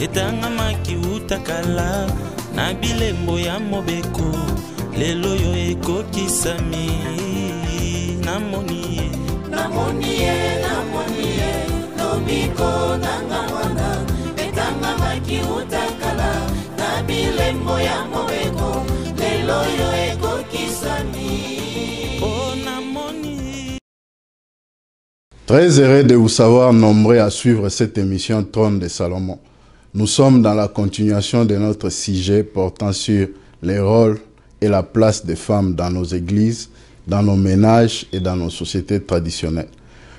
Etanga wuta kala na bilembo ya mobeko lelo oyo ekokisami namoni ye namoni ye namoni ye lobiko nanga wana wuta kala na bilembo ya mobeko lelo oyo ekokisami oh, Très heureux de vous savoir nombreux à suivre cette émission Trône de Salomon. Nous sommes dans la continuation de notre sujet portant sur les rôles et la place des femmes dans nos églises, dans nos ménages et dans nos sociétés traditionnelles.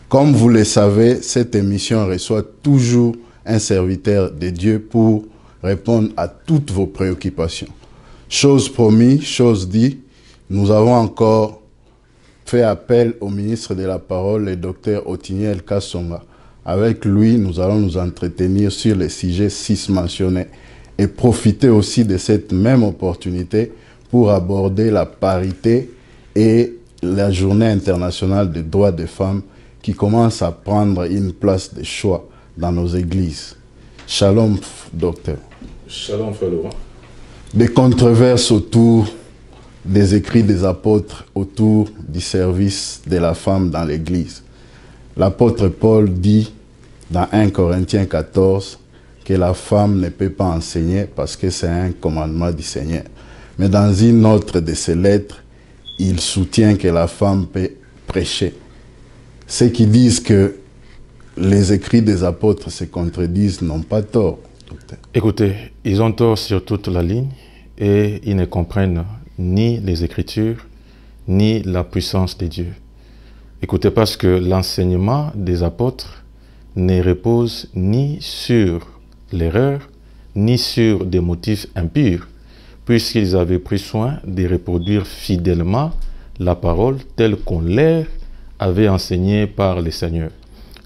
Comme vous le savez, cette émission reçoit toujours un serviteur de Dieu pour répondre à toutes vos préoccupations. Chose promise, chose dit, nous avons encore fait appel au ministre de la Parole, le docteur Otiniel Kassonga, avec lui, nous allons nous entretenir sur les sujets six mentionnés et profiter aussi de cette même opportunité pour aborder la parité et la journée internationale des droits des femmes qui commence à prendre une place de choix dans nos églises. Shalom, docteur. Shalom, frère Laurent. Des controverses autour des écrits des apôtres, autour du service de la femme dans l'église. L'apôtre Paul dit dans 1 Corinthiens 14 que la femme ne peut pas enseigner parce que c'est un commandement du Seigneur. Mais dans une autre de ses lettres, il soutient que la femme peut prêcher. Ceux qui disent que les écrits des apôtres se contredisent n'ont pas tort. Écoutez, ils ont tort sur toute la ligne et ils ne comprennent ni les Écritures, ni la puissance de Dieu. Écoutez, parce que l'enseignement des apôtres ne repose ni sur l'erreur, ni sur des motifs impurs, puisqu'ils avaient pris soin de reproduire fidèlement la parole telle qu'on l'air avait enseignée par les seigneurs.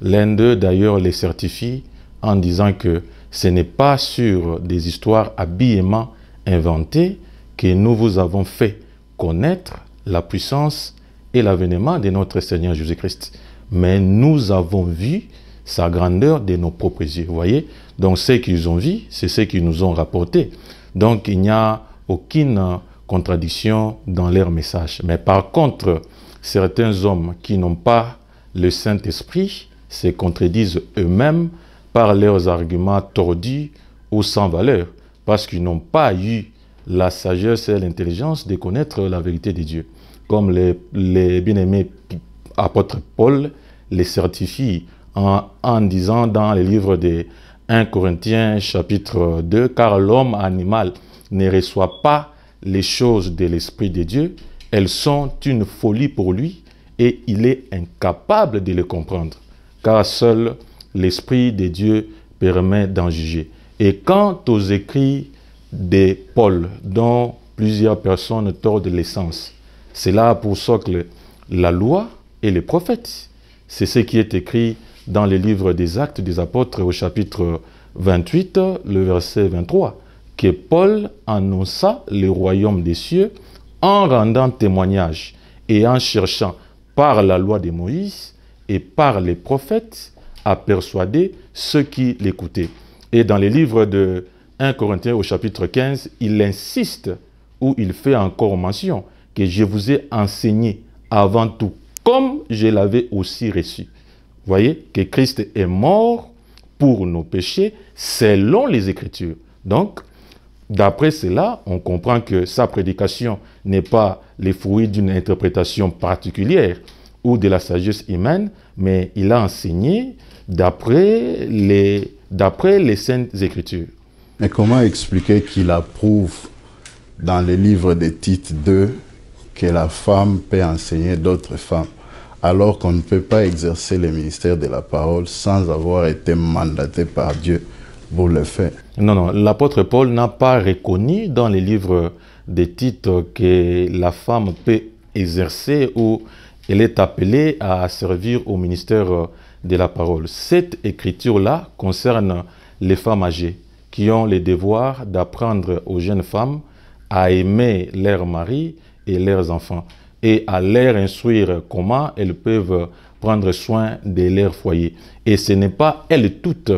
L'un d'eux d'ailleurs les certifie en disant que ce n'est pas sur des histoires habillement inventées que nous vous avons fait connaître la puissance et l'avènement de notre Seigneur Jésus-Christ. Mais nous avons vu sa grandeur de nos propres yeux. Vous voyez Donc, ce qu'ils ont vu, c'est ce qu'ils nous ont rapporté. Donc, il n'y a aucune contradiction dans leur message. Mais par contre, certains hommes qui n'ont pas le Saint-Esprit se contredisent eux-mêmes par leurs arguments tordus ou sans valeur, parce qu'ils n'ont pas eu la sagesse et l'intelligence de connaître la vérité de Dieu comme les, bien-aimés apôtres Paul les certifie en, en, disant dans les livres de 1 Corinthiens chapitre 2, car l'homme animal ne reçoit pas les choses de l'Esprit de Dieu, elles sont une folie pour lui et il est incapable de les comprendre, car seul l'Esprit de Dieu permet d'en juger. Et quant aux écrits de Paul, dont plusieurs personnes tordent l'essence, c'est là pour socle la loi et les prophètes. C'est ce qui est écrit dans le livre des actes des apôtres au chapitre 28, le verset 23, que Paul annonça le royaume des cieux en rendant témoignage et en cherchant par la loi de Moïse et par les prophètes à persuader ceux qui l'écoutaient. Et dans le livre de 1 Corinthiens au chapitre 15, il insiste ou il fait encore mention que je vous ai enseigné avant tout, comme je l'avais aussi reçu. Vous Voyez que Christ est mort pour nos péchés selon les Écritures. Donc, d'après cela, on comprend que sa prédication n'est pas le fruit d'une interprétation particulière ou de la sagesse humaine, mais il a enseigné d'après les, d'après les Saintes Écritures. Mais comment expliquer qu'il approuve dans le livre des titres 2 que la femme peut enseigner d'autres femmes, alors qu'on ne peut pas exercer le ministère de la parole sans avoir été mandaté par Dieu pour le faire. Non, non, l'apôtre Paul n'a pas reconnu dans les livres des titres que la femme peut exercer ou elle est appelée à servir au ministère de la parole. Cette écriture-là concerne les femmes âgées qui ont le devoir d'apprendre aux jeunes femmes à aimer leur mari et leurs enfants et à leur instruire comment elles peuvent prendre soin de leur foyer. Et ce n'est pas elles toutes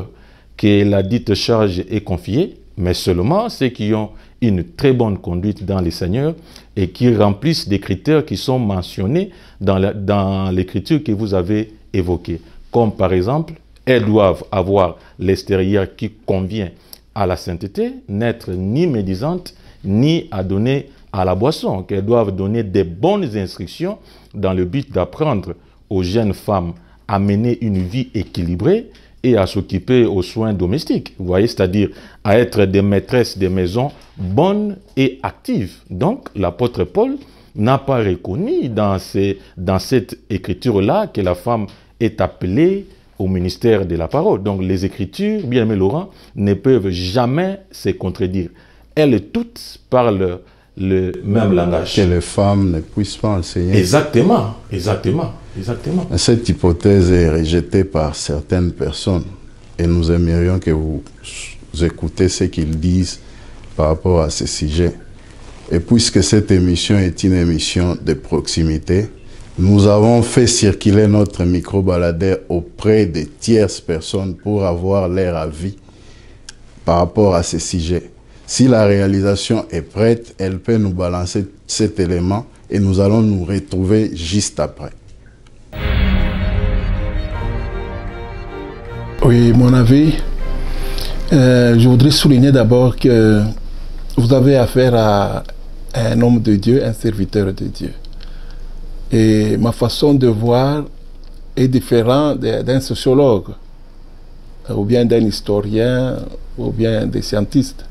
que la dite charge est confiée, mais seulement ceux qui ont une très bonne conduite dans les seigneurs et qui remplissent des critères qui sont mentionnés dans l'écriture que vous avez évoquée. Comme par exemple, elles doivent avoir l'extérieur qui convient à la sainteté, n'être ni médisante ni à donner à la boisson, qu'elles doivent donner des bonnes instructions dans le but d'apprendre aux jeunes femmes à mener une vie équilibrée et à s'occuper aux soins domestiques. Vous voyez, c'est-à-dire à être des maîtresses des maisons bonnes et actives. Donc, l'apôtre Paul n'a pas reconnu dans, ces, dans cette écriture-là que la femme est appelée au ministère de la parole. Donc, les écritures, bien aimé Laurent, ne peuvent jamais se contredire. Elles toutes parlent le même langage. Que les femmes ne puissent pas enseigner. Exactement, exactement, exactement. Cette hypothèse est rejetée par certaines personnes et nous aimerions que vous écoutez ce qu'ils disent par rapport à ce sujet. Et puisque cette émission est une émission de proximité, nous avons fait circuler notre micro baladaire auprès des tierces personnes pour avoir leur avis par rapport à ce sujet. Si la réalisation est prête, elle peut nous balancer cet élément et nous allons nous retrouver juste après. Oui, mon avis, euh, je voudrais souligner d'abord que vous avez affaire à un homme de Dieu, un serviteur de Dieu. Et ma façon de voir est différente d'un sociologue, ou bien d'un historien, ou bien des scientistes.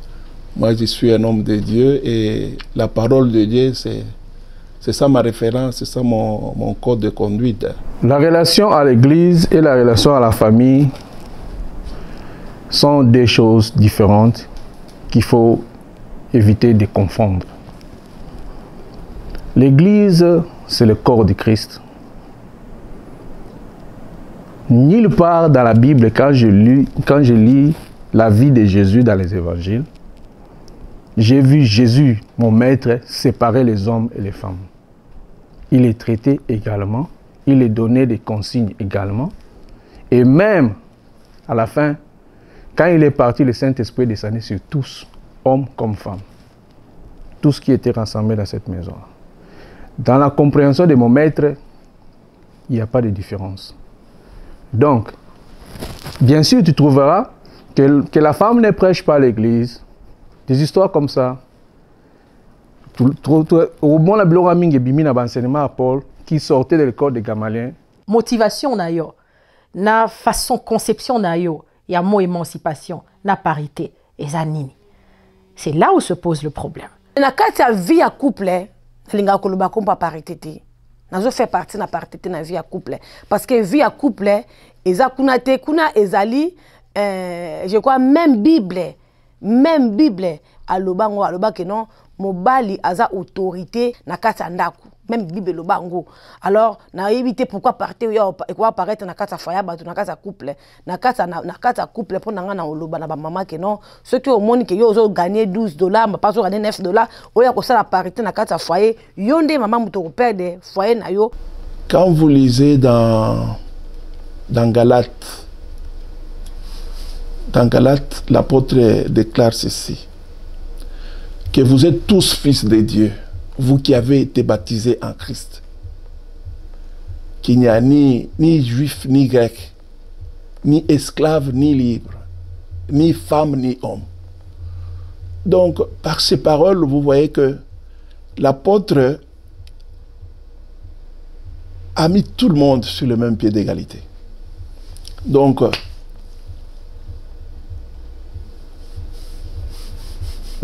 Moi, je suis un homme de Dieu et la parole de Dieu, c'est ça ma référence, c'est ça mon, mon code de conduite. La relation à l'Église et la relation à la famille sont deux choses différentes qu'il faut éviter de confondre. L'Église, c'est le corps du Christ. Nulle part dans la Bible, quand je quand je lis la vie de Jésus dans les évangiles, j'ai vu Jésus, mon maître, séparer les hommes et les femmes. Il est traité également, il est donné des consignes également. Et même, à la fin, quand il est parti, le Saint-Esprit descendait sur tous, hommes comme femmes. Tout ce qui était rassemblé dans cette maison. Dans la compréhension de mon maître, il n'y a pas de différence. Donc, bien sûr, tu trouveras que, la femme ne prêche pas l'Église, des histoires comme ça omona biloko ya mingi ebimi na baenseignement ya paul qui sortait de l'école de gamalien motivation na yo na façon conception na yo ya mot émancipation na parité eza nini c'est là où se pose le problème na kati ya vie ya couple nalingaka koloba kompa parité te nazofaire partie na parité te na vie ya couple parce que vie ya couple eza kuna te kuna ezali euh, je crois même bible même bible aloba yango alobaki non mobali aza autorité na kati ya ndako même bible eloba yango alors nayebi te pourquoi parti oyo ekoka apparaître na kati ya faya bato na kati ya couple na kati ya couple mpo na ngai na oloba na bamama ke non soki omoni ke yo ozogagne 12 dollar mapa ozogagne 9 dollar oya kosala parité na kati ya foyer yo nde mama moto koperde foyer na yo quand vous lisez dans, dans galate Dans l'apôtre déclare ceci, que vous êtes tous fils de Dieu, vous qui avez été baptisés en Christ, qu'il n'y a ni, ni juif, ni grec, ni esclave, ni libre, ni femme, ni homme. Donc, par ces paroles, vous voyez que l'apôtre a mis tout le monde sur le même pied d'égalité. Donc,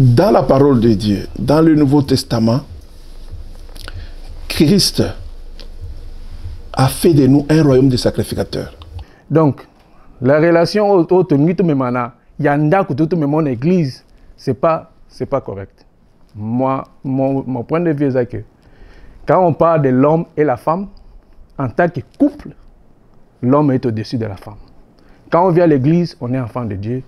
dans la parole de Dieu, dans le Nouveau Testament, Christ a fait de nous un royaume de sacrificateurs. Donc, la relation entre Mitumemana, Yanda Kututume, mon église, ce n'est pas, pas correct. Moi, mon, point de vue, est que quand on parle de l'homme et la femme, en tant que couple, l'homme est au-dessus de la femme. Quand on vient à l'église, on est enfant de Dieu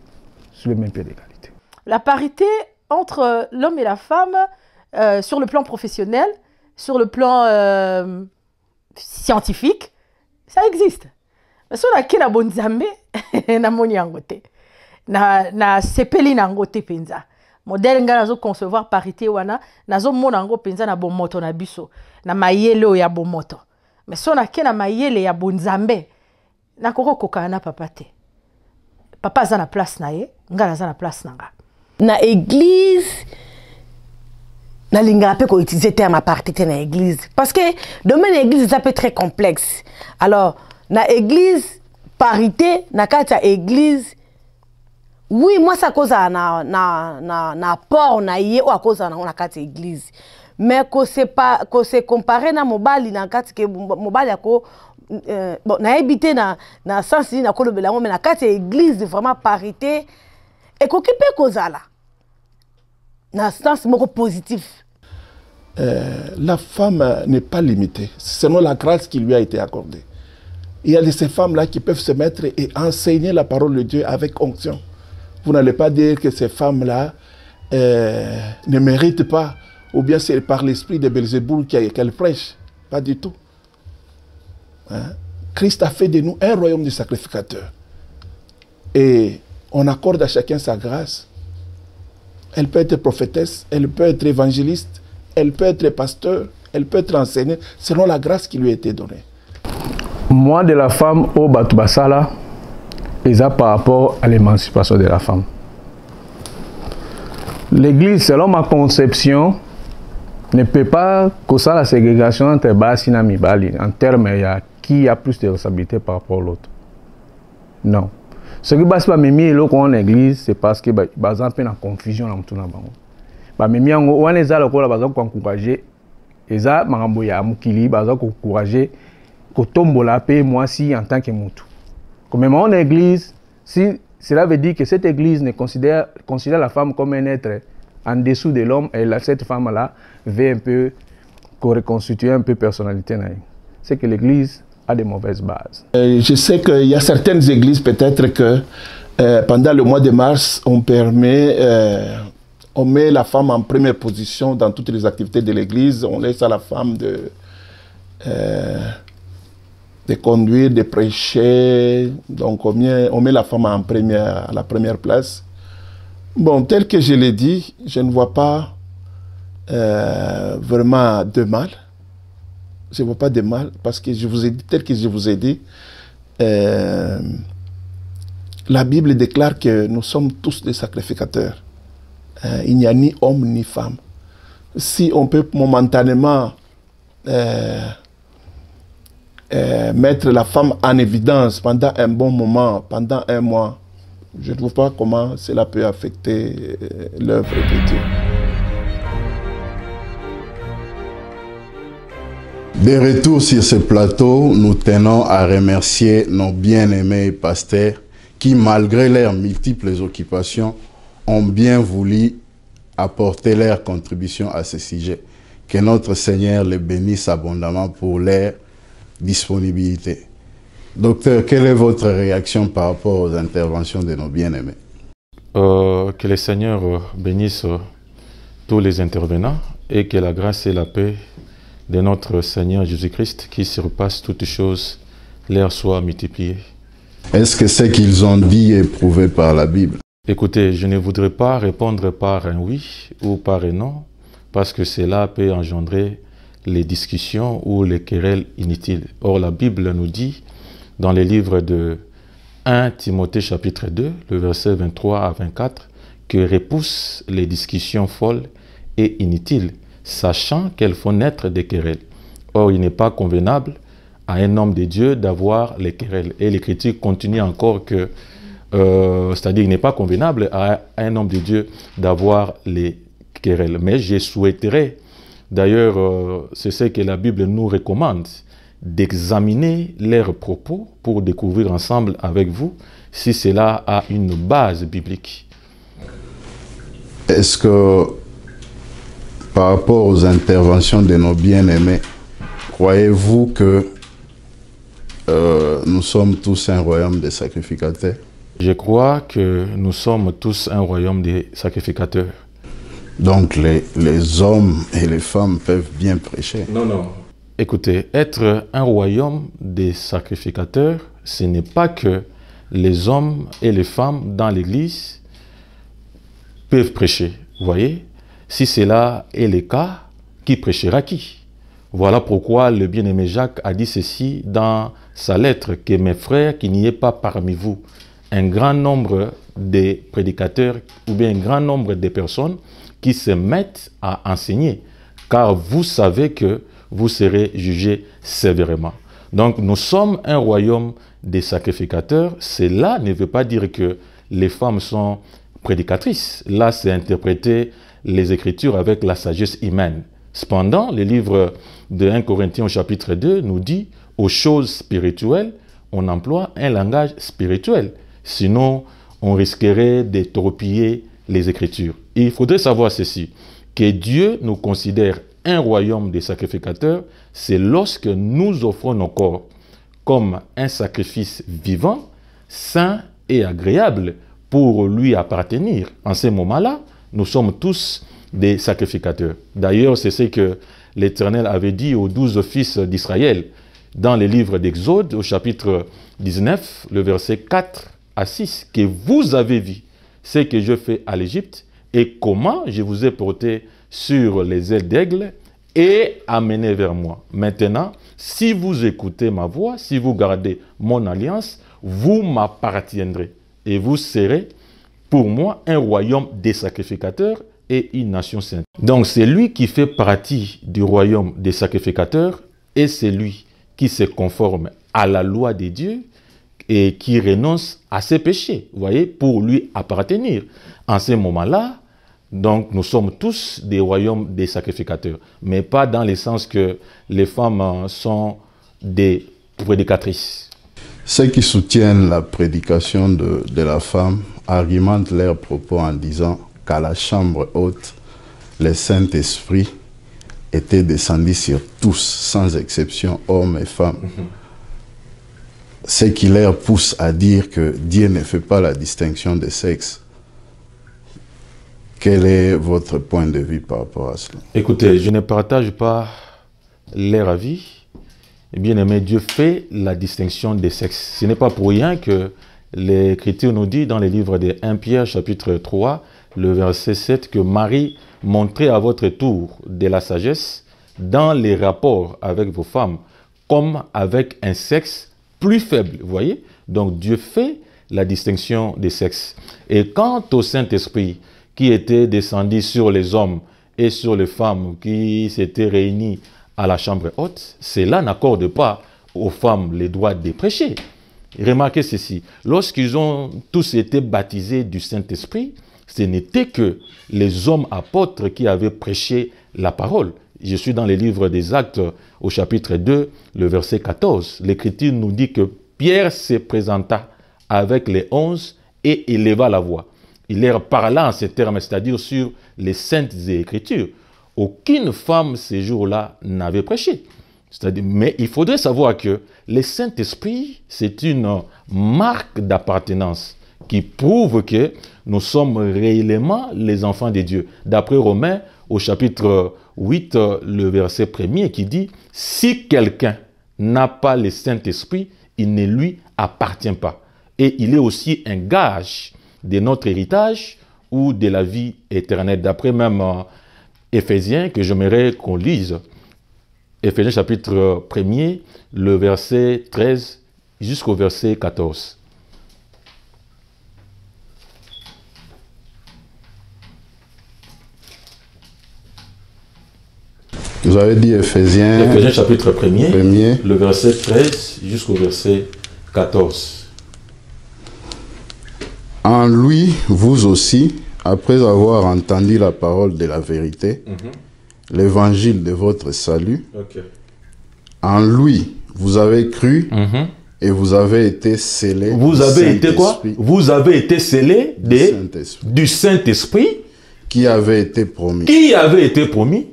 sur le même pied d'égalité. La parité entre euh, l'homme et la femme euh, sur le plan professionnel, sur le plan euh, scientifique, ça existe. Mais sur laquelle na bonne na moni angote. Na, na sepeli na angote penza. modele ngai nazo concevoir parité wana mon yango penza na bomoto na biso na mayele ya ya bomoto mais so nake na mayele ya bonzambe na kokokana na papa te papa zana na place na ye ngai naza na place na nga. na eglize nalingaka mpe koutilize terme aparté te na église parce que domaine ya église eza mpe très complexe alors na église parité na kati ya église wi mwasi akozala na, na, na, na port na ye oyo akozala nango na kati ya église mais kose compare na mobali na kati ke mobali ako euh, bon, nayebi te na, na sens nini nakolobela yango mais na kati ya église vraiment parité ekoki mpe kozala sens positif euh, la femme n'est pas limitée selon la grâce qui lui a été accordée il y a ces femmes-là qui peuvent se mettre et enseigner la parole de Dieu avec onction. Vous n'allez pas dire que ces femmes-là euh, ne méritent pas, ou bien c'est par l'esprit de Belzéboul qu'elles prêchent. Pas du tout. Hein? Christ a fait de nous un royaume de sacrificateurs. Et on accorde à chacun sa grâce. Elle peut être prophétesse, elle peut être évangéliste, elle peut être pasteur, elle peut être enseignée selon la grâce qui lui a été donnée. Moi de la femme au Batubasala, et ça par rapport à l'émancipation de la femme. L'Église, selon ma conception, ne peut pas causer la ségrégation entre bassin et en termes il qui a plus de responsabilité par rapport à l'autre. Non. Ce qui passe par Mimi et l'autre en église, c'est parce que bah, y a un peu de confusion dans tout là-bas. Mimi, on les a besoin encourager, et ya mukili, bah, encourager, bah, qu'on tombe la paix moi si en tant que moutou. Comme même en église, si cela veut dire que cette église ne considère, considère la femme comme un être en dessous de l'homme, et là, cette femme là veut un peu qu'on reconstitue un peu personnalité. C'est que l'église des mauvaises bases. Euh, je sais qu'il y a certaines églises peut-être que euh, pendant le mois de mars, on permet, euh, on met la femme en première position dans toutes les activités de l'église. On laisse à la femme de, de conduire, de prêcher. Donc on met, on met la femme en première, à la première place. Bon, tel que je l'ai dit, je ne vois pas vraiment de mal je ne vois pas de mal parce que je vous ai dit, tel que je vous ai dit, euh, la Bible déclare que nous sommes tous des sacrificateurs. Euh, il n'y a ni homme ni femme. Si on peut momentanément euh, mettre la femme en évidence pendant un bon moment, pendant un mois, je ne vois pas comment cela peut affecter l'œuvre de Dieu. De retour sur ce plateau, nous tenons à remercier nos bien-aimés pasteurs qui, malgré leurs multiples occupations, ont bien voulu apporter leur contribution à ce sujet. Que notre Seigneur les bénisse abondamment pour leur disponibilité. Docteur, quelle est votre réaction par rapport aux interventions de nos bien-aimés euh, Que le Seigneur bénisse tous les intervenants et que la grâce et la paix de notre Seigneur Jésus-Christ qui surpasse toutes choses, l'air soit multiplié. Est-ce que c'est qu'ils ont dit est prouvé par la Bible Écoutez, je ne voudrais pas répondre par un oui ou par un non, parce que cela peut engendrer les discussions ou les querelles inutiles. Or, la Bible nous dit dans les livres de 1 Timothée chapitre 2, le verset 23 à 24, que repousse les discussions folles et inutiles sachant qu'elles font naître des querelles. Or, il n'est pas convenable à un homme de Dieu d'avoir les querelles. Et les critiques continuent encore que, euh, c'est-à-dire, il n'est pas convenable à un homme de Dieu d'avoir les querelles. Mais je souhaiterais, d'ailleurs, euh, c'est ce que la Bible nous recommande, d'examiner leurs propos pour découvrir ensemble avec vous si cela a une base biblique. Est-ce que par rapport aux interventions de nos bien-aimés, croyez-vous que euh, nous sommes tous un royaume des sacrificateurs Je crois que nous sommes tous un royaume des sacrificateurs. Donc les, les hommes et les femmes peuvent bien prêcher. Non, non. Écoutez, être un royaume des sacrificateurs, ce n'est pas que les hommes et les femmes dans l'Église peuvent prêcher. Vous voyez si cela est le cas, qui prêchera qui Voilà pourquoi le bien-aimé Jacques a dit ceci dans sa lettre, que mes frères, qu'il n'y ait pas parmi vous un grand nombre de prédicateurs ou bien un grand nombre de personnes qui se mettent à enseigner, car vous savez que vous serez jugés sévèrement. Donc nous sommes un royaume des sacrificateurs. Cela ne veut pas dire que les femmes sont prédicatrices. Là, c'est interprété les Écritures avec la sagesse humaine. Cependant, le livre de 1 Corinthiens chapitre 2 nous dit, aux choses spirituelles, on emploie un langage spirituel. Sinon, on risquerait de les Écritures. il faudrait savoir ceci, que Dieu nous considère un royaume des sacrificateurs, c'est lorsque nous offrons nos corps comme un sacrifice vivant, sain et agréable pour lui appartenir. En ces moments-là, nous sommes tous des sacrificateurs. D'ailleurs, c'est ce que l'Éternel avait dit aux douze fils d'Israël dans le livre d'Exode, au chapitre 19, le verset 4 à 6, que vous avez vu ce que je fais à l'Égypte et comment je vous ai porté sur les ailes d'aigle et amené vers moi. Maintenant, si vous écoutez ma voix, si vous gardez mon alliance, vous m'appartiendrez et vous serez pour moi un royaume des sacrificateurs et une nation sainte. Donc c'est lui qui fait partie du royaume des sacrificateurs et c'est lui qui se conforme à la loi de Dieu et qui renonce à ses péchés, vous voyez, pour lui appartenir. En ce moment-là, donc nous sommes tous des royaumes des sacrificateurs, mais pas dans le sens que les femmes sont des prédicatrices. Ceux qui soutiennent la prédication de, de la femme argumentent leurs propos en disant qu'à la chambre haute, le Saint-Esprit était descendu sur tous, sans exception, hommes et femmes. Ce qui leur pousse à dire que Dieu ne fait pas la distinction des sexes. Quel est votre point de vue par rapport à cela Écoutez, je ne partage pas leur avis. Eh bien aimé, Dieu fait la distinction des sexes. Ce n'est pas pour rien que L'Écriture nous dit dans le livre de 1 Pierre chapitre 3, le verset 7, que Marie montrait à votre tour de la sagesse dans les rapports avec vos femmes, comme avec un sexe plus faible. Vous voyez Donc Dieu fait la distinction des sexes. Et quant au Saint-Esprit qui était descendu sur les hommes et sur les femmes qui s'étaient réunis à la chambre haute, cela n'accorde pas aux femmes les droits de prêcher. Remarquez ceci. Lorsqu'ils ont tous été baptisés du Saint-Esprit, ce n'était que les hommes apôtres qui avaient prêché la parole. Je suis dans les livres des Actes au chapitre 2, le verset 14. L'Écriture nous dit que Pierre se présenta avec les onze et éleva la voix. Il leur parla en ces termes, c'est-à-dire sur les saintes écritures. Aucune femme ces jours-là n'avait prêché mais il faudrait savoir que le Saint-Esprit, c'est une marque d'appartenance qui prouve que nous sommes réellement les enfants de Dieu. D'après Romains, au chapitre 8, le verset premier qui dit, si quelqu'un n'a pas le Saint-Esprit, il ne lui appartient pas. Et il est aussi un gage de notre héritage ou de la vie éternelle. D'après même euh, Éphésiens, que j'aimerais qu'on lise, Éphésiens chapitre 1er, euh, le verset 13 jusqu'au verset 14. Vous avez dit Ephésiens, chapitre 1er, le verset 13 jusqu'au verset 14. En lui, vous aussi, après avoir entendu la parole de la vérité, mhm l'évangile de votre salut. En lui, vous avez cru mhm. et vous avez été scellé. Vous avez été quoi Vous avez été scellé du Saint-Esprit qui avait été promis. Qui avait été promis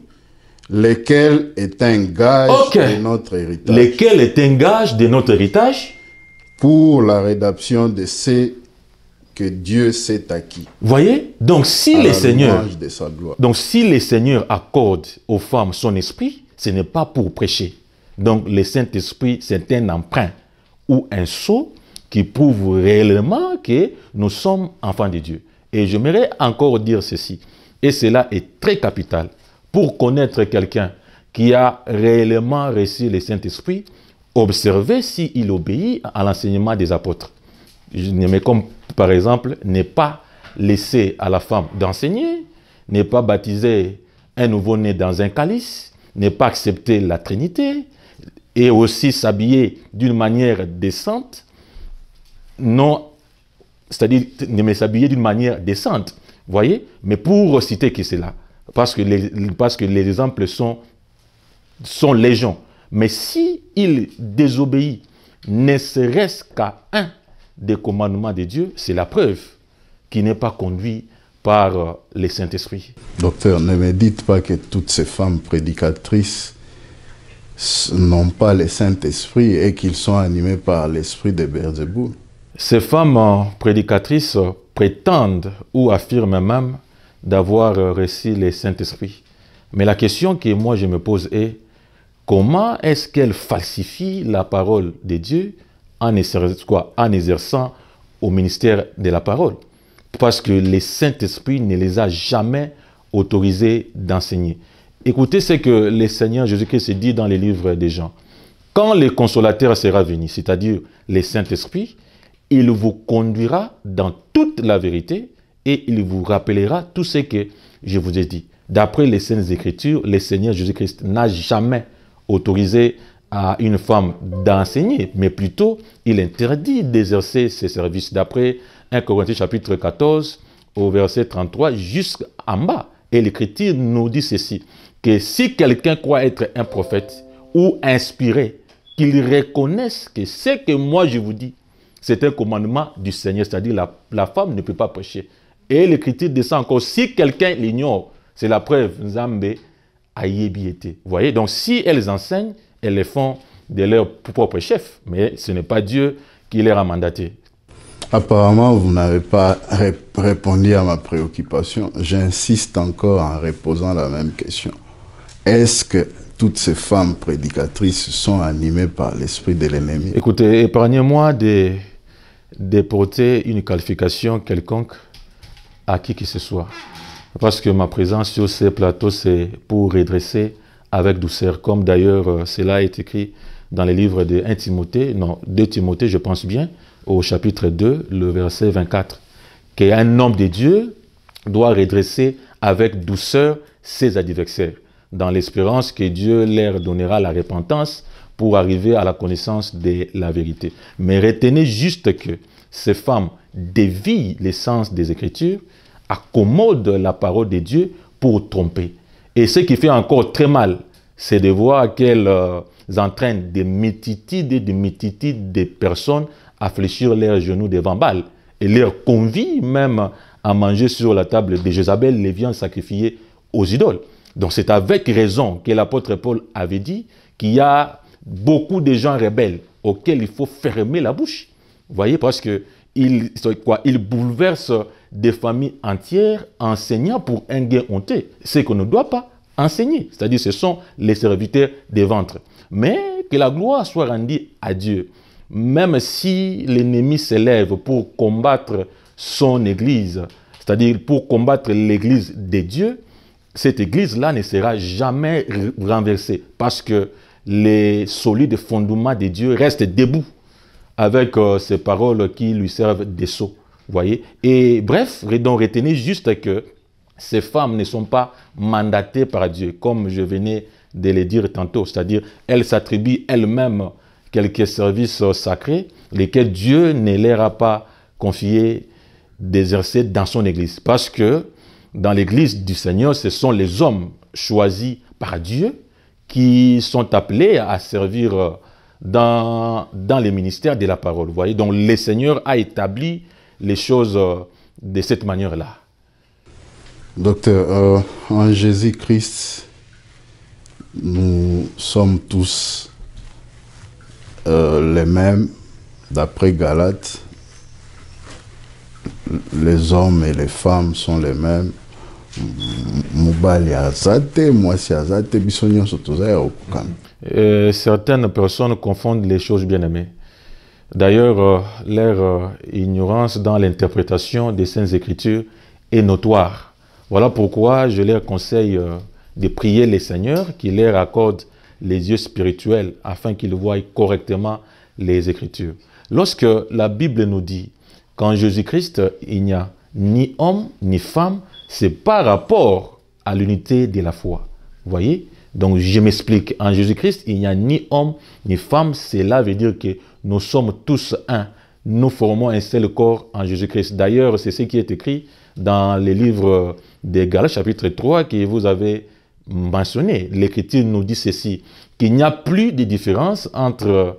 Lequel est un gage de notre héritage. est un gage de notre héritage Pour la rédaction de ces Dieu s'est acquis. voyez Donc si le Seigneur Donc si les Seigneurs accordent aux femmes son esprit, ce n'est pas pour prêcher. Donc le Saint-Esprit, c'est un emprunt ou un sceau qui prouve réellement que nous sommes enfants de Dieu. Et j'aimerais encore dire ceci, et cela est très capital. Pour connaître quelqu'un qui a réellement reçu le Saint-Esprit, observez s'il obéit à l'enseignement des apôtres. Je ne comme par exemple, n'est pas laissé à la femme d'enseigner, n'est pas baptiser un nouveau-né dans un calice, n'est pas accepter la Trinité, et aussi s'habiller d'une manière décente, non, c'est-à-dire mais s'habiller d'une manière décente, voyez Mais pour citer qui c'est là, parce que les, parce que les exemples sont, sont légion. Mais si il désobéit, ne serait-ce qu'à un des commandements de Dieu, c'est la preuve qui n'est pas conduit par euh, le Saint-Esprit. Docteur, ne me dites pas que toutes ces femmes prédicatrices n'ont pas le Saint-Esprit et qu'ils sont animés par l'esprit de Beelzebub. Ces femmes euh, prédicatrices euh, prétendent ou affirment même d'avoir reçu le Saint-Esprit. Mais la question que moi je me pose est comment est-ce qu'elles falsifient la parole de Dieu en exerçant, au ministère de la parole. Parce que le Saint-Esprit ne les a jamais autorisés d'enseigner. Écoutez ce que le Seigneur Jésus-Christ dit dans les livres des gens. Quand le consolateur sera venu, c'est-à-dire le Saint-Esprit, il vous conduira dans toute la vérité et il vous rappellera tout ce que je vous ai dit. D'après les Saintes Écritures, le Seigneur Jésus-Christ n'a jamais autorisé à une femme d'enseigner, mais plutôt il interdit d'exercer ses services d'après 1 Corinthiens chapitre 14 au verset 33 jusqu'en bas. Et l'Écriture nous dit ceci, que si quelqu'un croit être un prophète ou inspiré, qu'il reconnaisse que ce que moi je vous dis, c'est un commandement du Seigneur, c'est-à-dire la, femme ne peut pas prêcher. Et l'Écriture descend encore, si quelqu'un l'ignore, c'est la preuve, Nzambe, Vous voyez, donc si elles enseignent, elles les font de leur propre chef. Mais ce n'est pas Dieu qui les a mandatés. Apparemment, vous n'avez pas répondu à ma préoccupation. J'insiste encore en reposant la même question. Est-ce que toutes ces femmes prédicatrices sont animées par l'esprit de l'ennemi Écoutez, épargnez-moi de, de porter une qualification quelconque à qui que ce soit. Parce que ma présence sur ces plateaux, c'est pour redresser avec douceur, comme d'ailleurs euh, cela est écrit dans les livres de 1 Timothée, non, 2 Timothée, je pense bien, au chapitre 2, le verset 24, qu'un homme de Dieu doit redresser avec douceur ses adversaires, dans l'espérance que Dieu leur donnera la repentance pour arriver à la connaissance de la vérité. Mais retenez juste que ces femmes dévient sens des Écritures, accommodent la parole de Dieu pour tromper. Et ce qui fait encore très mal, c'est de voir qu'elles euh, entraînent des multitudes et des des personnes à fléchir leurs genoux devant Baal et leur convient même à manger sur la table de Jézabel les viandes sacrifiées aux idoles. Donc c'est avec raison que l'apôtre Paul avait dit qu'il y a beaucoup de gens rebelles auxquels il faut fermer la bouche. Vous voyez, parce que ils, quoi, bouleversent des familles entières enseignant pour un gain honteux, ce qu'on ne doit pas enseigner, c'est-à-dire ce sont les serviteurs des ventres. Mais que la gloire soit rendue à Dieu, même si l'ennemi s'élève pour combattre son Église, c'est-à-dire pour combattre l'Église des dieux, cette Église-là ne sera jamais renversée parce que les solides fondements des dieux restent debout avec euh, ces paroles qui lui servent des sceaux voyez Et bref, donc retenez juste que ces femmes ne sont pas mandatées par Dieu, comme je venais de le dire tantôt, c'est-à-dire elles s'attribuent elles-mêmes quelques services sacrés, lesquels Dieu ne leur a pas confié d'exercer dans son Église. Parce que dans l'Église du Seigneur, ce sont les hommes choisis par Dieu qui sont appelés à servir dans, dans les ministères de la parole. voyez, donc le Seigneur a établi les choses euh, de cette manière-là. Docteur, euh, en Jésus-Christ, nous sommes tous euh, les mêmes, d'après Galate, les hommes et les femmes sont les mêmes. certaines personnes confondent les choses bien aimées. D'ailleurs, leur euh, ignorance dans l'interprétation des Saintes Écritures est notoire. Voilà pourquoi je leur conseille euh, de prier les Seigneurs, qui leur accorde les yeux spirituels afin qu'ils voient correctement les Écritures. Lorsque la Bible nous dit qu'en Jésus-Christ, il n'y a ni homme ni femme, c'est par rapport à l'unité de la foi. Vous voyez Donc je m'explique. En Jésus-Christ, il n'y a ni homme ni femme. Cela veut dire que nous sommes tous un. Nous formons un seul corps en Jésus-Christ. D'ailleurs, c'est ce qui est écrit dans les livres des Galates, chapitre 3, que vous avez mentionné. L'Écriture nous dit ceci, qu'il n'y a plus de différence entre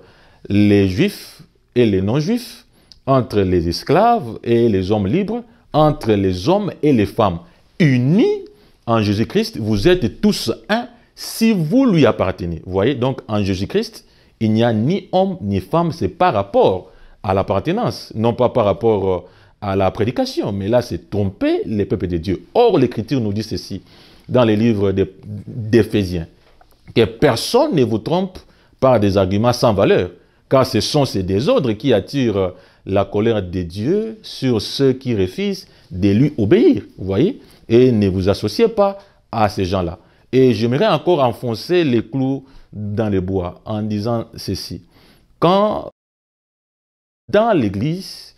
les Juifs et les non-Juifs, entre les esclaves et les hommes libres, entre les hommes et les femmes. Unis en Jésus-Christ, vous êtes tous un si vous lui appartenez. Vous voyez, donc en Jésus-Christ, il n'y a ni homme ni femme, c'est par rapport à l'appartenance, non pas par rapport euh, à la prédication. Mais là, c'est tromper les peuples de Dieu. Or, l'Écriture nous dit ceci dans les livres d'Éphésiens, que personne ne vous trompe par des arguments sans valeur, car ce sont ces désordres qui attirent euh, la colère de Dieu sur ceux qui refusent de lui obéir, vous voyez Et ne vous associez pas à ces gens-là. Et j'aimerais encore enfoncer les clous dans les bois en disant ceci. Quand dans l'Église,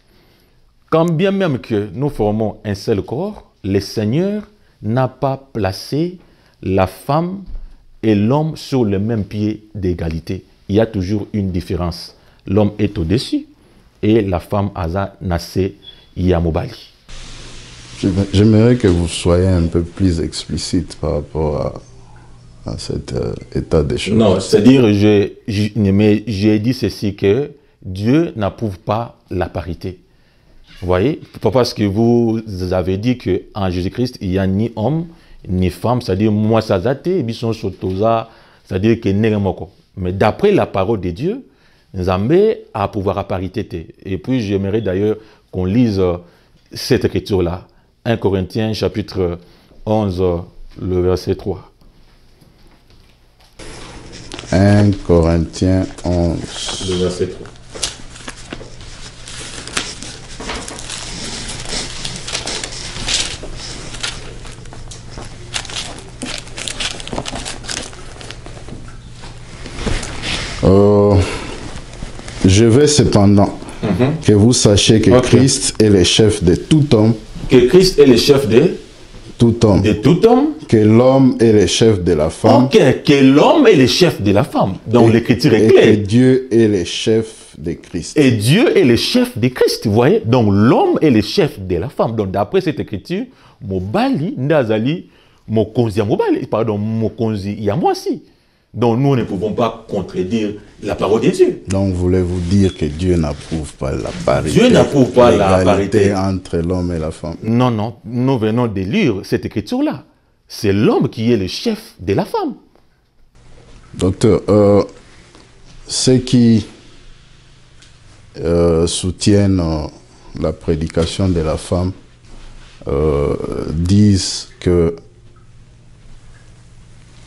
quand bien même que nous formons un seul corps, le Seigneur n'a pas placé la femme et l'homme sur le même pied d'égalité. Il y a toujours une différence. L'homme est au-dessus et la femme Aza Nassé Yamobali. J'aimerais que vous soyez un peu plus explicite par rapport à à cet euh, état des choses. Non, c'est-à-dire, j'ai dit ceci que Dieu n'approuve pas la parité. Vous voyez Parce que vous avez dit qu'en Jésus-Christ, il n'y a ni homme, ni femme, c'est-à-dire, moi, ça dit, c'est-à-dire que Mais d'après la parole de Dieu, nous avons à pouvoir à parité. Et puis, j'aimerais d'ailleurs qu'on lise euh, cette écriture-là. 1 Corinthiens, chapitre 11, le verset 3. 1 Corinthiens 11. je veux cependant mhm. que vous sachiez que Christ est le chef de tout homme. Que Christ est le chef de tout homme. De tout homme. Que l'homme est le chef de la femme. Ok, que l'homme est le chef de la femme. Donc l'écriture est claire. Et Dieu est le chef de Christ. Et Dieu est le chef de Christ, vous voyez. Donc l'homme est le chef de la femme. Donc d'après cette écriture, Mobali, Nazali, mon bali, pardon, moi aussi. Donc nous ne pouvons pas contredire la parole de Dieu. Donc voulez-vous dire que Dieu n'approuve pas la parité Dieu n'approuve pas la parité entre l'homme et la femme. Non, non, nous venons de lire cette écriture-là. C'est l'homme qui est le chef de la femme. Docteur, euh, ceux qui euh, soutiennent euh, la prédication de la femme disent que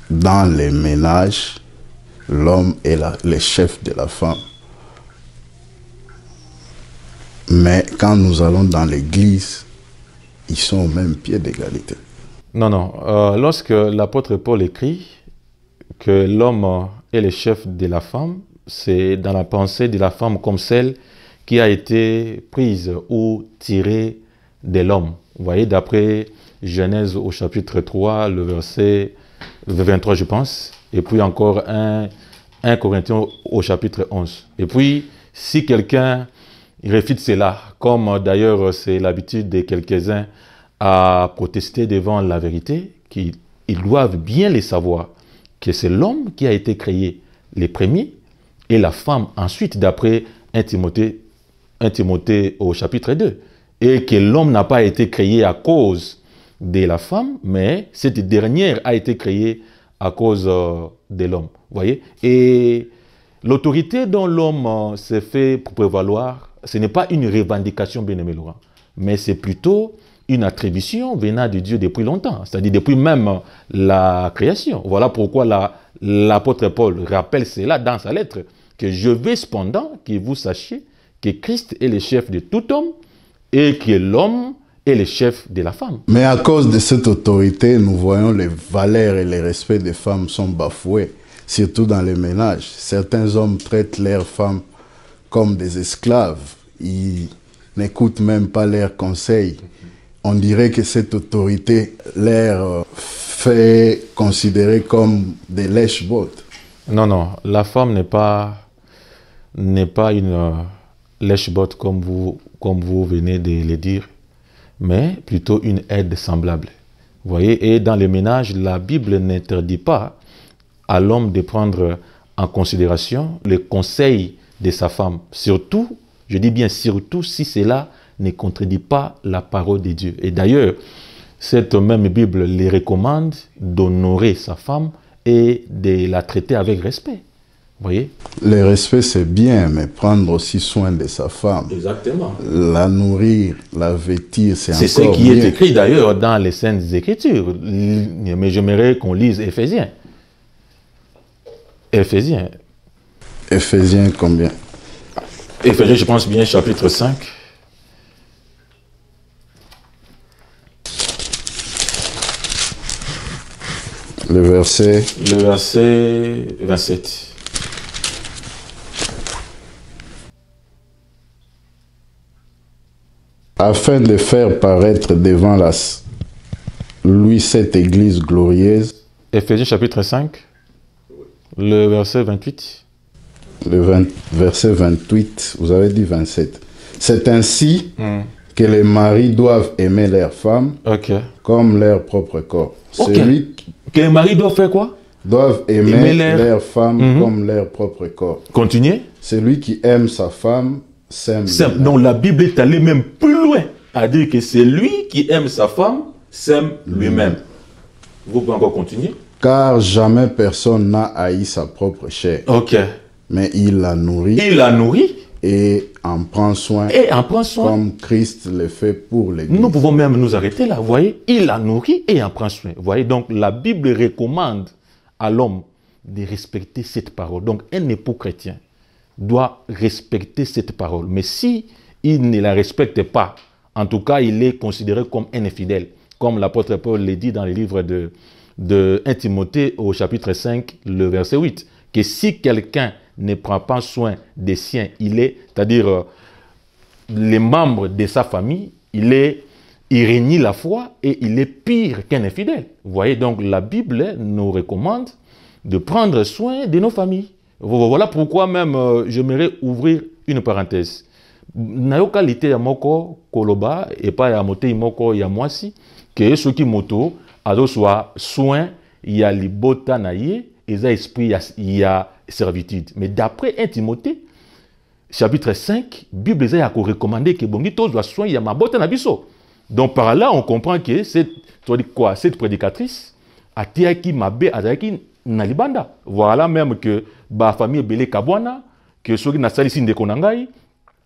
dans les ménages, l'homme est le chef de la femme. Mais quand nous allons dans l'église, ils sont au même pied d'égalité. Non, non. Euh, lorsque l'apôtre Paul écrit que l'homme est le chef de la femme, c'est dans la pensée de la femme comme celle qui a été prise ou tirée de l'homme. Vous voyez, d'après Genèse au chapitre 3, le verset 23, je pense. Et puis encore un, un Corinthiens au chapitre 11. Et puis, si quelqu'un réfute cela, comme d'ailleurs c'est l'habitude de quelques-uns à protester devant la vérité, qu'ils doivent bien les savoir, que c'est l'homme qui a été créé les premiers et la femme ensuite, d'après 1 Timothée, Timothée au chapitre 2, et que l'homme n'a pas été créé à cause de la femme, mais cette dernière a été créée à cause euh, de l'homme. voyez Et l'autorité dont l'homme euh, s'est fait pour prévaloir, ce n'est pas une revendication, bien aimé Laurent, mais c'est plutôt une attribution venant de Dieu depuis longtemps, c'est-à-dire depuis même euh, la création. Voilà pourquoi l'apôtre Paul rappelle cela dans sa lettre, que je veux cependant que vous sachiez que Christ est le chef de tout homme et que l'homme et le chef de la femme. Mais à cause de cette autorité, nous voyons les valeurs et les respects des femmes sont bafoués, surtout dans les ménages. Certains hommes traitent leurs femmes comme des esclaves. Ils n'écoutent même pas leurs conseils. On dirait que cette autorité leur fait considérer comme des lèche bottes Non, non, la femme n'est pas, n'est pas une euh, lèche-botte comme vous, comme vous venez de le dire mais plutôt une aide semblable. Vous voyez, et dans les ménages, la Bible n'interdit pas à l'homme de prendre en considération les conseils de sa femme, surtout, je dis bien surtout, si cela ne contredit pas la parole de Dieu. Et d'ailleurs, cette même Bible les recommande d'honorer sa femme et de la traiter avec respect voyez Le respect, c'est bien, mais prendre aussi soin de sa femme. Exactement. La nourrir, la vêtir, c'est encore C'est ce qui est écrit d'ailleurs dans les Saintes Écritures. Mais j'aimerais qu'on lise Éphésiens. Éphésiens. Éphésiens combien Éphésiens, je pense bien, chapitre 5. Le verset Le verset 27. afin de faire paraître devant la, lui cette église glorieuse. Éphésiens chapitre 5, le verset 28. Le verset 28, vous avez dit 27. C'est ainsi hmm. que les maris doivent aimer leurs femmes comme leur propre corps. Okay. que les maris doivent faire quoi Doivent aimer, leurs leur femmes mhm. comme leur propre corps. Continuez. Celui qui aime sa femme donc la Bible est allée même plus loin à dire que c'est lui qui aime sa femme, sème lui-même. Vous pouvez encore continuer Car jamais personne n'a haï sa propre chair. Ok. Mais il la nourrit. Il la nourrit. Et en prend soin. Et en prend soin. Comme Christ le fait pour l'Église. Nous pouvons même nous arrêter là, voyez. Il la nourrit et en prend soin. voyez, donc la Bible recommande à l'homme de respecter cette parole. Donc un époux chrétien, doit respecter cette parole. Mais si il ne la respecte pas, en tout cas, il est considéré comme un infidèle. Comme l'apôtre Paul le dit dans le livre de, de au chapitre 5, le verset 8, que si quelqu'un ne prend pas soin des siens, il est, c'est-à-dire euh, les membres de sa famille, il est il la foi et il est pire qu'un infidèle. Vous voyez, donc la Bible nous recommande de prendre soin de nos familles. Voilà pourquoi même euh, j'aimerais ouvrir une parenthèse. Nayoka qualité ya moko koloba et pas ya moté moko ya mwasi que ce qui moto azo soit soin ya libota na et za esprit ya, ya servitude. Mais d'après 1 Timothée chapitre 5 Bible a ya ko recommander que bongi tozwa soin ya mabota na biso. Donc par là on comprend que cette quoi cette prédicatrice atiaki mabe azaki nalibanda voilà même que famille qui ebeleka bwana que soki nasalisi de na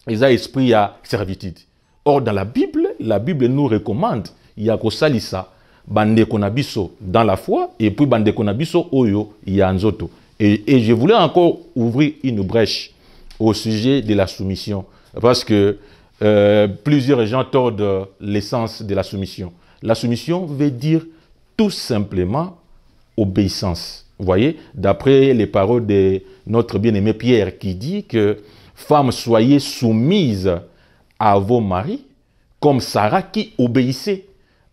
ils ont esprit à servitude or dans la bible la bible nous recommande a kosalisa bandeko bande Konabiso dans la foi et puis bande konabiso il oyo ya nzoto et, et je voulais encore ouvrir une brèche au sujet de la soumission parce que euh, plusieurs gens tordent l'essence de la soumission la soumission veut dire tout simplement obéissance vous voyez, d'après les paroles de notre bien-aimé Pierre qui dit que Femmes, soyez soumises à vos maris, comme Sarah qui obéissait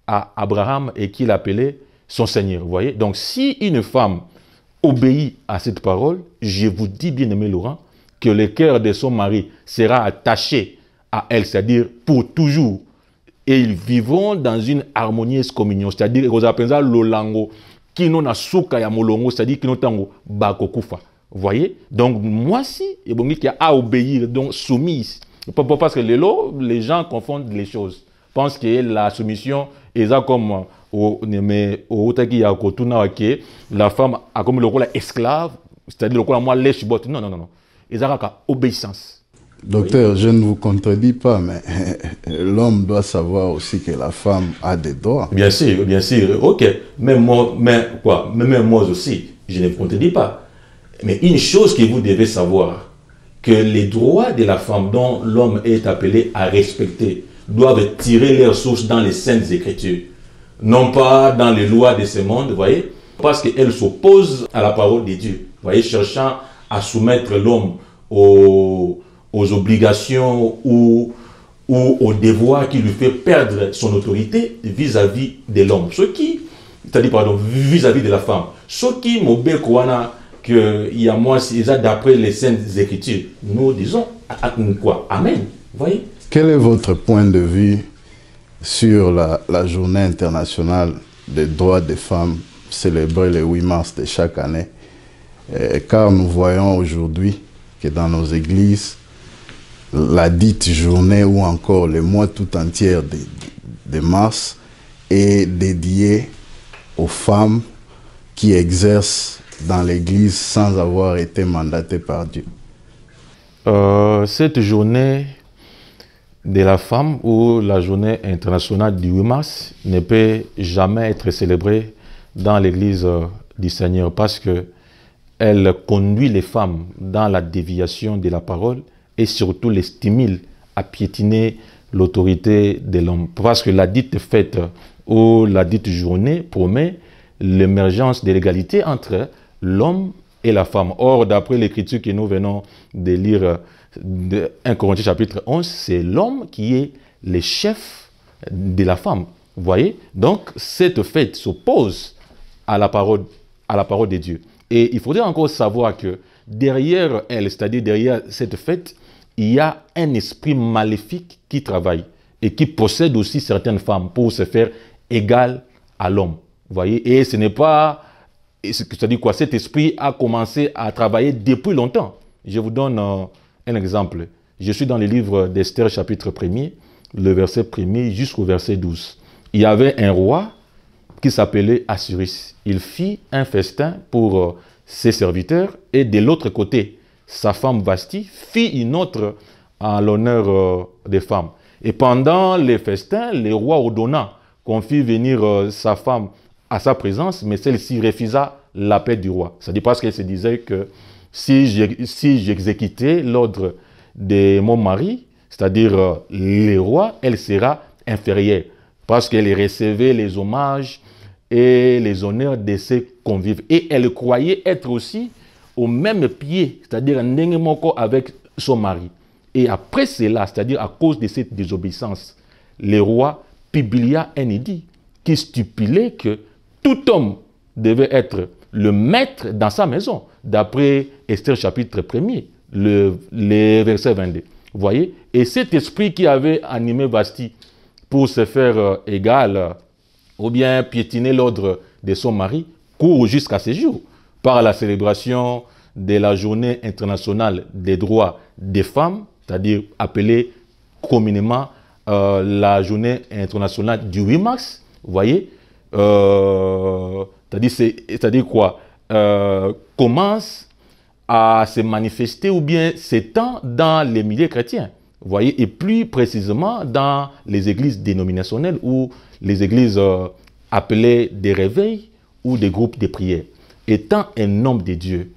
à Abraham et qui l'appelait son Seigneur. Vous voyez Donc, si une femme obéit à cette parole, je vous dis, bien-aimé Laurent, que le cœur de son mari sera attaché à elle, c'est-à-dire pour toujours. Et ils vivront dans une harmonieuse communion, c'est-à-dire, qui na suka ya molongo c'est-à-dire kino tango bakokufa voyez donc moi si il qui a obéir donc soumise parce que les les gens confondent les choses pensent que la soumission est comme euh, mais au la femme a comme le rôle esclave c'est-à-dire le rôle moi lèche botte non non non non ils ont obéissance Docteur, je ne vous contredis pas, mais l'homme doit savoir aussi que la femme a des droits. Bien sûr, bien sûr. Ok, mais moi, mais quoi, même moi aussi, je ne vous contredis pas. Mais une chose que vous devez savoir, que les droits de la femme dont l'homme est appelé à respecter doivent tirer leur source dans les saintes écritures, non pas dans les lois de ce monde, vous voyez, parce qu'elles s'opposent à la parole de Dieu, vous voyez, cherchant à soumettre l'homme au aux obligations ou, ou au devoir qui lui fait perdre son autorité vis-à-vis de l'homme. Ce qui, c'est-à-dire, pardon, vis-à-vis de la femme. Ce qui, que il y a moi, c'est d'après les saintes écritures. Nous disons, quoi Amen. Voyez Quel est votre point de vue sur la, journée internationale des droits des femmes célébrée le 8 mars de chaque année? Eh, car nous voyons aujourd'hui que dans nos églises, la dite journée ou encore le mois tout entier de, mars est dédiée aux femmes qui exercent dans l'Église sans avoir été mandatées par Dieu. Euh, cette journée de la femme ou la journée internationale du 8 mars ne peut jamais être célébrée dans l'Église euh, du Seigneur parce que elle conduit les femmes dans la déviation de la parole et surtout les stimule à piétiner l'autorité de l'homme. Parce que la dite fête ou la dite journée promet l'émergence de l'égalité entre l'homme et la femme. Or, d'après l'écriture que nous venons de lire de 1 Corinthiens chapitre 11, c'est l'homme qui est le chef de la femme. Vous voyez Donc, cette fête s'oppose à la parole, à la parole de Dieu. Et il faudrait encore savoir que derrière elle, c'est-à-dire derrière cette fête, il y a un esprit maléfique qui travaille et qui possède aussi certaines femmes pour se faire égal à l'homme. voyez Et ce n'est pas... C'est-à-dire quoi Cet esprit a commencé à travailler depuis longtemps. Je vous donne euh, un exemple. Je suis dans le livre d'Esther, chapitre 1 le verset 1 jusqu'au verset 12. Il y avait un roi qui s'appelait Assuris. Il fit un festin pour euh, ses serviteurs et de l'autre côté, sa femme Vasti fit une autre en l'honneur euh, des femmes. Et pendant les festins, le roi ordonna qu'on fit venir euh, sa femme à sa présence, mais celle-ci refusa la paix du roi. C'est-à-dire parce qu'elle se disait que si j'exécutais l'ordre de mon mari, c'est-à-dire euh, le roi, elle sera inférieure, parce qu'elle recevait les hommages et les honneurs de ses convives. Et elle croyait être aussi au même pied, c'est-à-dire en avec son mari. Et après cela, c'est-à-dire à cause de cette désobéissance, le roi publia en édit qui stipulait que tout homme devait être le maître dans sa maison, d'après Esther chapitre 1 le, verset 22. Vous voyez Et cet esprit qui avait animé Basti pour se faire euh, égal euh, ou bien piétiner l'ordre de son mari court jusqu'à ces jours par la célébration de la journée internationale des droits des femmes, c'est-à-dire appelée communément euh, la journée internationale du 8 mars, vous voyez, euh, c'est-à-dire quoi euh, Commence à se manifester ou bien s'étend dans les milieux chrétiens, vous voyez, et plus précisément dans les églises dénominationnelles ou les églises appelées des réveils ou des groupes de prières étant un homme de Dieu,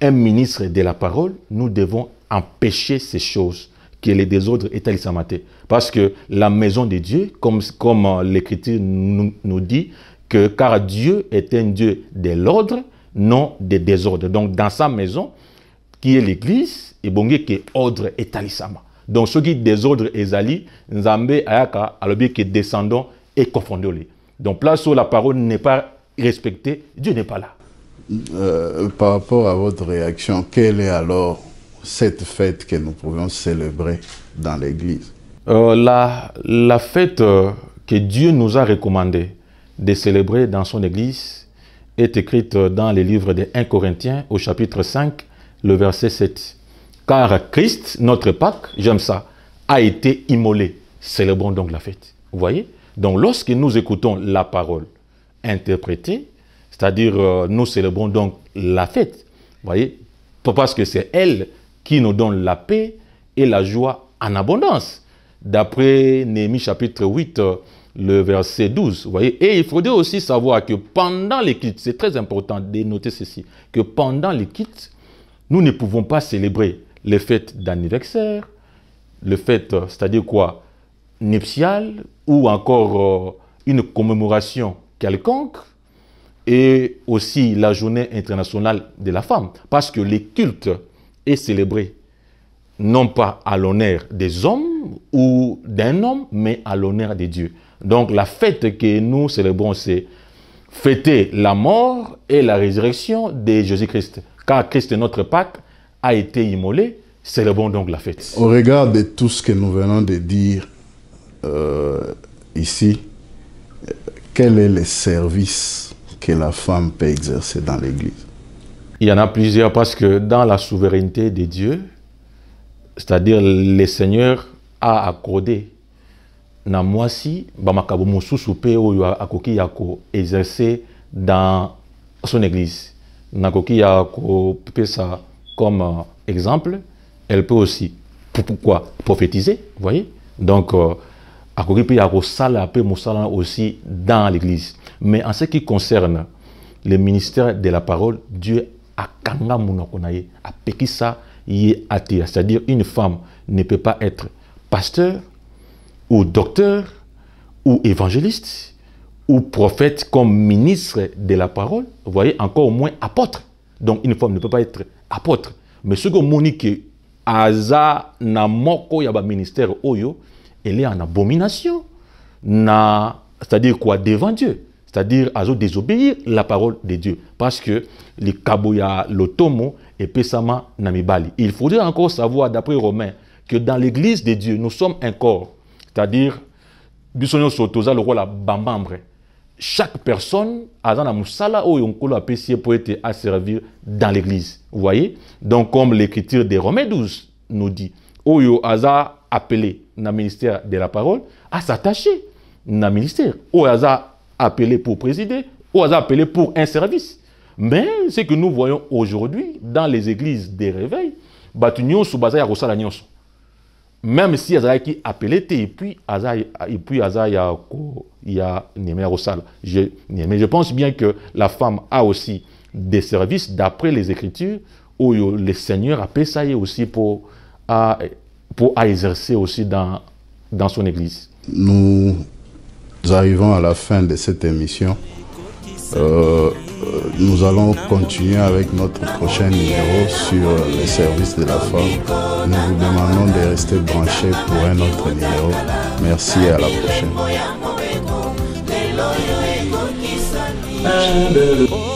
un ministre de la parole, nous devons empêcher ces choses que les désordres établissent. Parce que la maison de Dieu, comme, euh, l'Écriture nous, dit, que car Dieu est un Dieu de l'ordre, non des désordres. Donc dans sa maison, qui est l'Église, et bon, qui est ordre étalissement. Donc ce qui est désordre ezali, nzambe ayaka, l'objet que descendant et confondons Donc là, où la parole n'est pas respecté, Dieu n'est pas là. Euh, par rapport à votre réaction, quelle est alors cette fête que nous pouvons célébrer dans l'Église euh, la, fête euh, que Dieu nous a recommandée de célébrer dans son Église est écrite dans les livres des 1 Corinthiens au chapitre 5, le verset 7. Car Christ, notre Pâque, j'aime ça, a été immolé. Célébrons donc la fête. Vous voyez Donc lorsque nous écoutons la parole, interpréter, c'est-à-dire euh, nous célébrons donc la fête, voyez, parce que c'est elle qui nous donne la paix et la joie en abondance, d'après Néhémie chapitre 8, euh, le verset 12, vous voyez. Et il faudrait aussi savoir que pendant les kits c'est très important de noter ceci, que pendant les kits nous ne pouvons pas célébrer les fêtes d'anniversaire, les fêtes, euh, c'est-à-dire quoi, nuptiales, ou encore une commémoration quelconque, et aussi la journée internationale de la femme, parce que les cultes est célébré non pas à l'honneur des hommes ou d'un homme, mais à l'honneur de Dieu. Donc la fête que nous célébrons, c'est fêter la mort et la résurrection de Jésus-Christ. Car Christ, notre Pâque, a été immolé, célébrons donc la fête. Au regard de tout ce que nous venons de dire euh, ici, quel est le service que la femme peut exercer dans l'Église Il y en a plusieurs parce que dans la souveraineté de Dieu, c'est-à-dire le Seigneur a accordé na mwasi makabo mosusu peo oyo akoki ya exercer dans son église nakoki ya kopesa comme euh, exemple elle peut aussi pourquoi prophétiser voyez donc euh, à côté, peu aussi dans l'église mais en ce qui concerne le ministère de la parole dieu a quand na ça y est c'est-à-dire une femme ne peut pas être pasteur ou docteur ou évangéliste ou prophète comme ministre de la parole, vous voyez, encore au moins apôtre. Donc une femme ne peut pas être apôtre. Mais ce que Monique Aza moko Yaba ministère Oyo, elle est en abomination. C'est-à-dire quoi Devant Dieu. C'est-à-dire à désobéir la parole de Dieu. Parce que les kaboya, l'otomo, et pesama, namibali. Il faudrait encore savoir, d'après Romain, que dans l'église de Dieu, nous sommes un corps. C'est-à-dire, bisonyo sotoza le la bambambre. Chaque personne a dans la moussala ou yonkolo a pour être à servir dans l'église. Vous voyez Donc, comme l'écriture des Romains 12 nous dit, Oyo aza appelé dans le ministère de la parole à s'attacher dans le ministère. Ou à appelé pour présider, ou à appelé pour un service. Mais ce que nous voyons aujourd'hui dans les églises des réveils, même si Azaï qui appelé et puis Azaï et puis a a mais je pense bien que la femme a aussi des services d'après les écritures où le Seigneur a ça aussi pour pour exercer aussi dans, dans son Église. Nous arrivons à la fin de cette émission. Euh, euh, nous allons continuer avec notre prochain numéro sur les services de la femme. Nous vous demandons de rester branchés pour un autre numéro. Merci et à la prochaine. Euh,